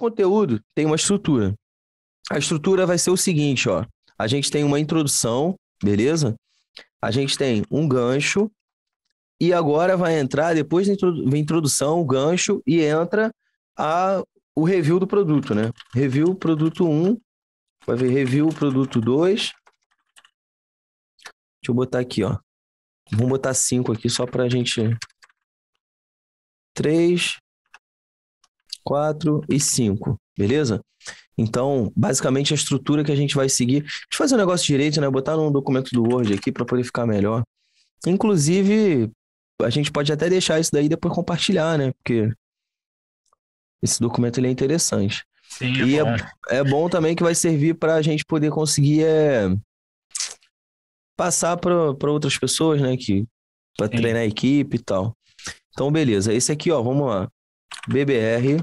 conteúdo tem uma estrutura. A estrutura vai ser o seguinte, ó. A gente tem uma introdução, beleza? A gente tem um gancho e agora vai entrar depois da introdução, o gancho e entra a o review do produto, né? Review produto 1, vai ver review produto 2. Deixa eu botar aqui, ó. Vamos botar 5 aqui só para a gente 3, 4 e 5, beleza? Então, basicamente, a estrutura que a gente vai seguir. Deixa eu fazer um negócio direito, né? Botar num documento do Word aqui para poder ficar melhor. Inclusive, a gente pode até deixar isso daí e depois compartilhar, né? Porque esse documento ele é interessante. Sim, e é, é bom. É, é bom também que vai servir para a gente poder conseguir é, passar para outras pessoas, né? Que para treinar a equipe e tal. Então, beleza. Esse aqui, ó, vamos lá. BBR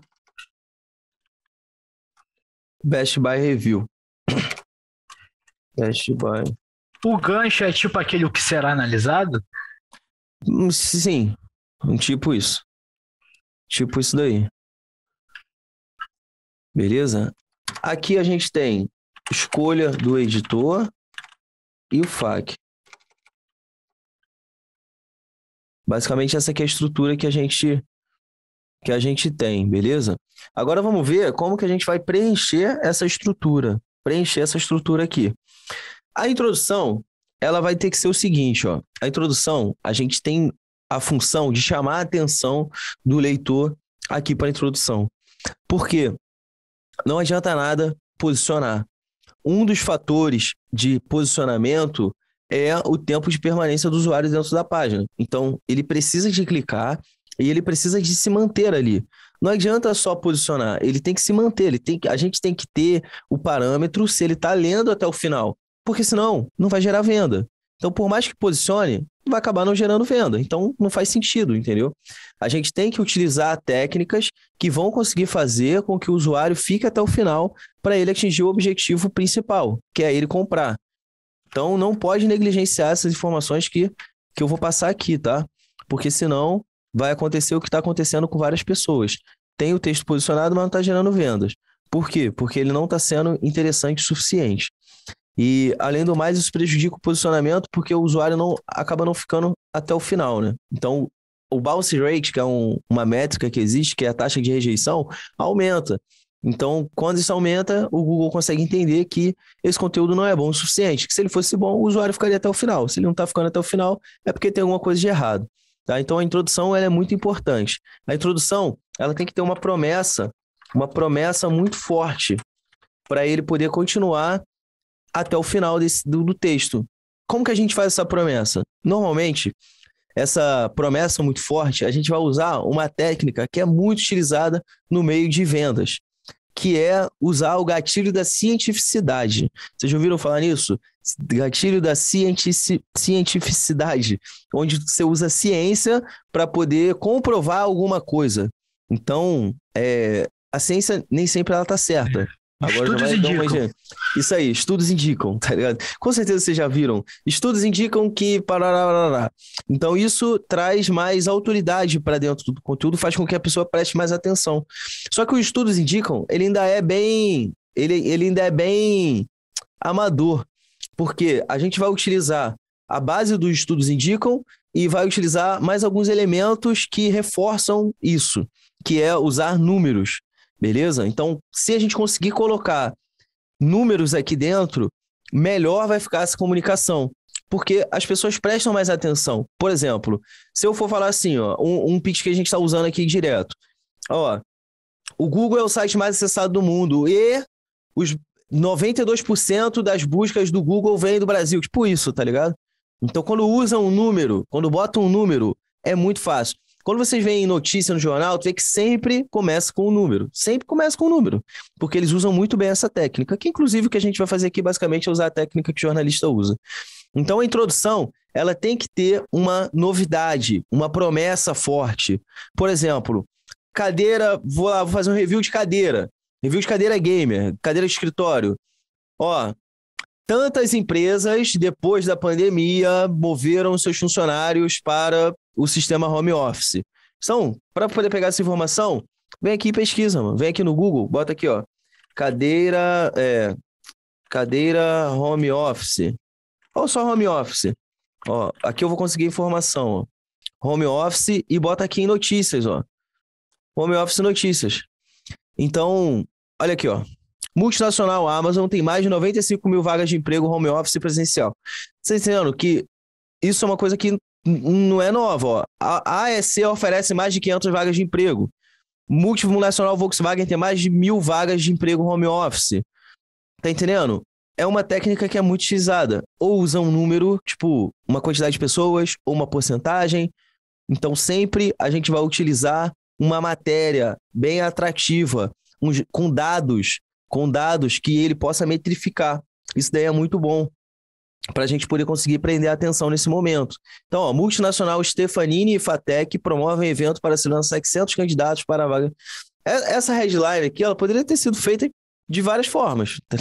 Best Buy Review. Best Buy. O gancho é tipo aquele o que será analisado? Hum, sim, tipo isso. Tipo isso daí. Beleza? Aqui a gente tem escolha do editor e o FAQ. Basicamente, essa é a estrutura que a gente que a gente tem, beleza? Agora vamos ver como que a gente vai preencher essa estrutura, preencher essa estrutura aqui. A introdução, ela vai ter que ser o seguinte, ó. A introdução, a gente tem a função de chamar a atenção do leitor aqui para a introdução. Por quê? Não adianta nada posicionar. Um dos fatores de posicionamento é o tempo de permanência do usuário dentro da página. Então, ele precisa de clicar e ele precisa de se manter ali. Não adianta só posicionar, ele tem que se manter, ele tem que, a gente tem que ter o parâmetro se ele está lendo até o final, porque senão não vai gerar venda. Então, por mais que posicione, vai acabar não gerando venda. Então, não faz sentido, entendeu? A gente tem que utilizar técnicas que vão conseguir fazer com que o usuário fique até o final para ele atingir o objetivo principal, que é ele comprar. Então, não pode negligenciar essas informações que, que eu vou passar aqui, tá? Porque senão vai acontecer o que está acontecendo com várias pessoas. Tem o texto posicionado, mas não está gerando vendas. Por quê? Porque ele não está sendo interessante o suficiente. E, além do mais, isso prejudica o posicionamento porque o usuário não acaba não ficando até o final, né? Então, o bounce rate, que é um, uma métrica que existe, que é a taxa de rejeição, aumenta. Então, quando isso aumenta, o Google consegue entender que esse conteúdo não é bom o suficiente. Que se ele fosse bom, o usuário ficaria até o final. Se ele não está ficando até o final, é porque tem alguma coisa de errado. Tá? Então a introdução ela é muito importante. A introdução ela tem que ter uma promessa, uma promessa muito forte para ele poder continuar até o final desse, do, do texto. Como que a gente faz essa promessa? Normalmente, essa promessa muito forte, a gente vai usar uma técnica que é muito utilizada no meio de vendas, que é usar o gatilho da cientificidade. Vocês já ouviram falar nisso? Gatilho da cientificidade, onde você usa a ciência para poder comprovar alguma coisa. Então, é, a ciência nem sempre ela está certa. Agora estudos vai, indicam. isso aí, estudos indicam, tá ligado? Com certeza vocês já viram. Estudos indicam que. Então, isso traz mais autoridade para dentro do conteúdo, faz com que a pessoa preste mais atenção. Só que os estudos indicam, ele ainda é bem. Ele, ele ainda é bem amador. Porque a gente vai utilizar a base dos estudos indicam e vai utilizar mais alguns elementos que reforçam isso, que é usar números. Beleza? Então, se a gente conseguir colocar números aqui dentro, melhor vai ficar essa comunicação. Porque as pessoas prestam mais atenção. Por exemplo, se eu for falar assim, ó, um, um pitch que a gente está usando aqui direto. Ó, o Google é o site mais acessado do mundo e os 92% das buscas do Google vêm do Brasil. Tipo isso, tá ligado? Então, quando usa um número, quando bota um número, é muito fácil. Quando vocês veem notícia no jornal, tu vê que sempre começa com o um número. Sempre começa com o um número. Porque eles usam muito bem essa técnica, que inclusive o que a gente vai fazer aqui basicamente é usar a técnica que o jornalista usa. Então a introdução, ela tem que ter uma novidade, uma promessa forte. Por exemplo, cadeira, vou lá, vou fazer um review de cadeira. Review de cadeira é gamer, cadeira de escritório. Ó, tantas empresas, depois da pandemia, moveram seus funcionários para o sistema home office. Então, para poder pegar essa informação, vem aqui e pesquisa, mano. Vem aqui no Google, bota aqui, ó. Cadeira, é, cadeira home office. Ou só home office. Ó, aqui eu vou conseguir informação, ó. Home office e bota aqui em notícias, ó. Home office notícias. Então, olha aqui, ó. Multinacional Amazon tem mais de 95 mil vagas de emprego home office presencial. vocês entendendo que isso é uma coisa que não é nova, ó. A AEC oferece mais de 500 vagas de emprego. Multimultinacional Volkswagen tem mais de mil vagas de emprego home office. Tá entendendo? É uma técnica que é muito utilizada. Ou usa um número, tipo, uma quantidade de pessoas, ou uma porcentagem. Então, sempre a gente vai utilizar uma matéria bem atrativa, com dados, com dados que ele possa metrificar. Isso daí é muito bom para a gente poder conseguir prender a atenção nesse momento. Então, ó, multinacional Stefanini e Fatec promovem evento para selecionar 700 candidatos para a vaga. Essa headline aqui, ela poderia ter sido feita de várias formas, tá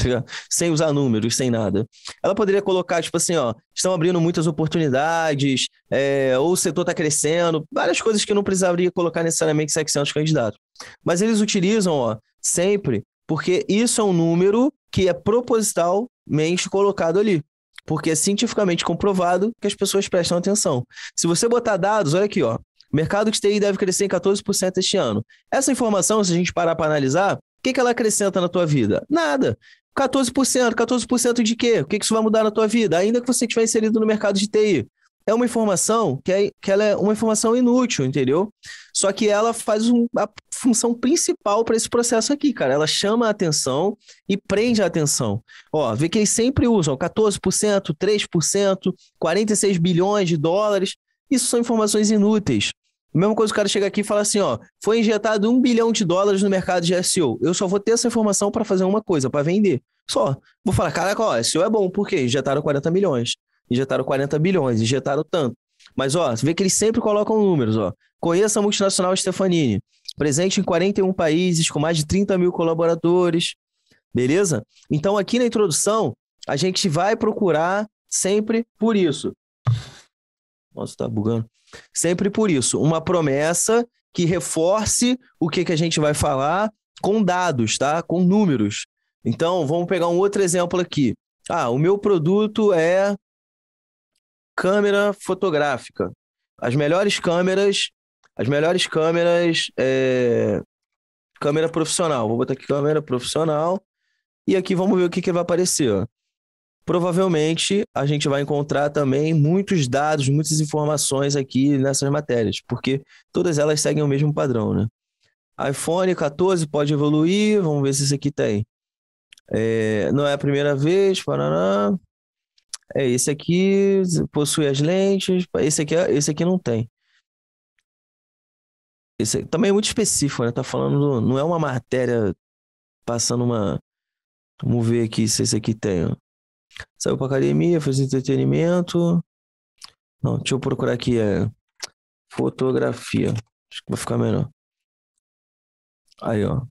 Sem usar números, sem nada. Ela poderia colocar, tipo assim, ó, estão abrindo muitas oportunidades, é, ou o setor está crescendo, várias coisas que eu não precisaria colocar necessariamente 700 candidatos. Mas eles utilizam, ó, sempre, porque isso é um número que é propositalmente colocado ali. Porque é cientificamente comprovado que as pessoas prestam atenção. Se você botar dados, olha aqui, ó. O mercado de TI deve crescer em 14% este ano. Essa informação, se a gente parar para analisar, o que, que ela acrescenta na tua vida? Nada. 14%, 14% de quê? O que, que isso vai mudar na tua vida? Ainda que você estiver inserido no mercado de TI. É uma informação que, é, que ela é uma informação inútil, entendeu? Só que ela faz um, função principal para esse processo aqui, cara. Ela chama a atenção e prende a atenção. Ó, vê que eles sempre usam 14%, 3%, 46 bilhões de dólares. Isso são informações inúteis. A mesma coisa o cara chega aqui e fala assim, ó, foi injetado um bilhão de dólares no mercado de SEO. Eu só vou ter essa informação para fazer uma coisa, para vender. Só. Vou falar, caraca, ó, SEO é bom, porque Injetaram 40 milhões, injetaram 40 bilhões, injetaram tanto. Mas, ó, você vê que eles sempre colocam números, ó. Conheça a multinacional Stefanini presente em 41 países, com mais de 30 mil colaboradores, beleza? Então, aqui na introdução, a gente vai procurar sempre por isso. Nossa, tá bugando. Sempre por isso, uma promessa que reforce o que, que a gente vai falar com dados, tá? Com números. Então, vamos pegar um outro exemplo aqui. Ah, o meu produto é câmera fotográfica. As melhores câmeras as melhores câmeras. É... Câmera profissional. Vou botar aqui câmera profissional. E aqui vamos ver o que, que vai aparecer. Provavelmente a gente vai encontrar também muitos dados, muitas informações aqui nessas matérias, porque todas elas seguem o mesmo padrão, né? iPhone 14 pode evoluir, vamos ver se esse aqui tem. É, não é a primeira vez, paraná. É, esse aqui possui as lentes. Esse aqui, é, esse aqui não tem. Isso é, também é muito específico, né? Tá falando. Não é uma matéria passando uma. Vamos ver aqui se esse aqui tem. Ó. Saiu pra academia, fez entretenimento. Não, deixa eu procurar aqui. É... Fotografia. Acho que vai ficar melhor. Aí, ó.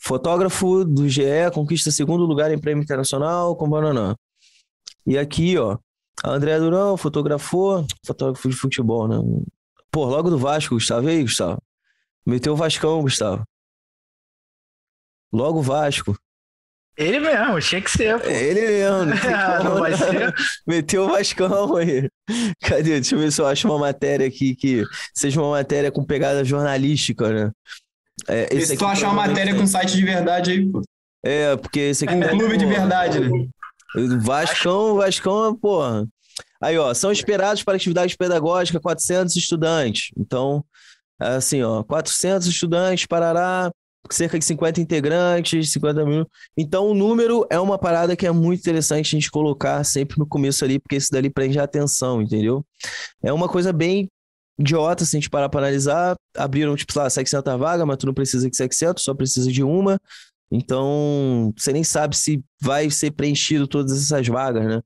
Fotógrafo do GE conquista segundo lugar em prêmio internacional com Bananã. E aqui, ó. A André Durão fotografou, fotógrafo de futebol, né? Pô, logo do Vasco, Gustavo. E aí, Gustavo? Meteu o Vascão, Gustavo. Logo o Vasco. Ele mesmo, tinha que ser, pô. Ele mesmo. Não, ah, como, não vai né? ser. Meteu o Vascão aí. Cadê? Deixa eu ver se eu acho uma matéria aqui que seja uma matéria com pegada jornalística, né? É, e se tu achar uma matéria com site de verdade aí, pô. É, porque esse aqui. É um clube de verdade, né? Vascão, Vascão, porra. Aí, ó, são esperados para atividades pedagógicas 400 estudantes. Então, assim, ó, 400 estudantes, Parará, cerca de 50 integrantes, 50 mil. Então, o número é uma parada que é muito interessante a gente colocar sempre no começo ali, porque isso dali prende a atenção, entendeu? É uma coisa bem idiota, se a gente parar para analisar. Abriram, tipo, lá, 700 vagas, mas tu não precisa de 700, só precisa de uma. Então, você nem sabe se vai ser preenchido todas essas vagas, né?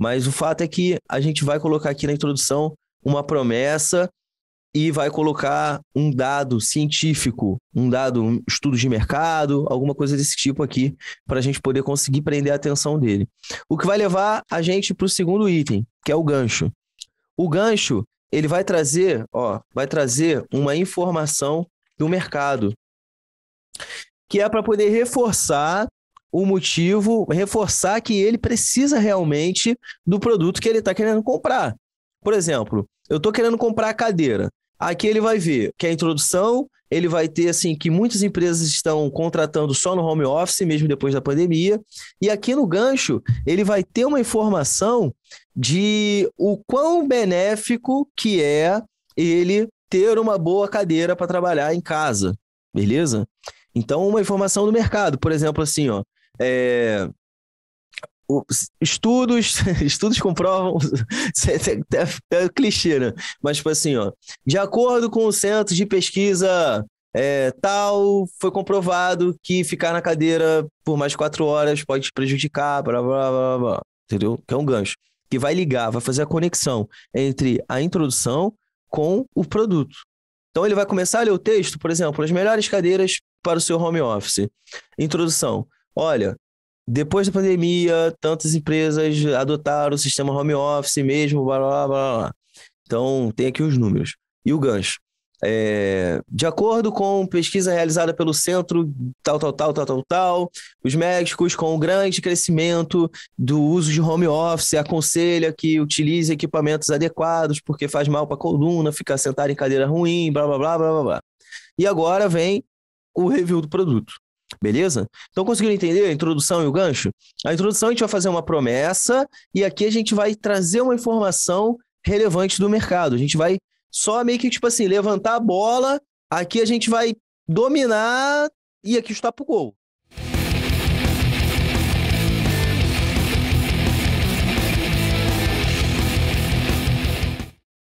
Mas o fato é que a gente vai colocar aqui na introdução uma promessa e vai colocar um dado científico, um dado, um estudo de mercado, alguma coisa desse tipo aqui, para a gente poder conseguir prender a atenção dele. O que vai levar a gente para o segundo item, que é o gancho. O gancho, ele vai trazer, ó, vai trazer uma informação do mercado, que é para poder reforçar o motivo, reforçar que ele precisa realmente do produto que ele está querendo comprar. Por exemplo, eu estou querendo comprar a cadeira. Aqui ele vai ver que é a introdução, ele vai ter assim que muitas empresas estão contratando só no home office mesmo depois da pandemia, e aqui no gancho ele vai ter uma informação de o quão benéfico que é ele ter uma boa cadeira para trabalhar em casa, beleza? Então, uma informação do mercado, por exemplo, assim, ó, é, estudos estudos comprovam é, é, é, é, clichê, né? Mas, tipo assim, ó, de acordo com o centro de pesquisa é, tal, foi comprovado que ficar na cadeira por mais quatro horas pode te prejudicar, blá, blá, blá, blá, entendeu? Que é um gancho. Que vai ligar, vai fazer a conexão entre a introdução com o produto. Então, ele vai começar a ler o texto, por exemplo, as melhores cadeiras para o seu home office. Introdução olha, depois da pandemia, tantas empresas adotaram o sistema home office mesmo, blá, blá, blá, blá. Então, tem aqui os números. E o gancho. É, de acordo com pesquisa realizada pelo centro tal, tal, tal, tal, tal, tal, os médicos com o grande crescimento do uso de home office aconselha que utilize equipamentos adequados porque faz mal para a coluna, ficar sentado em cadeira ruim, blá, blá, blá, blá, blá, blá. E agora vem o review do produto. Beleza? Então conseguiram entender a introdução e o gancho? A introdução a gente vai fazer uma promessa e aqui a gente vai trazer uma informação relevante do mercado. A gente vai só meio que, tipo assim, levantar a bola, aqui a gente vai dominar e aqui está pro gol.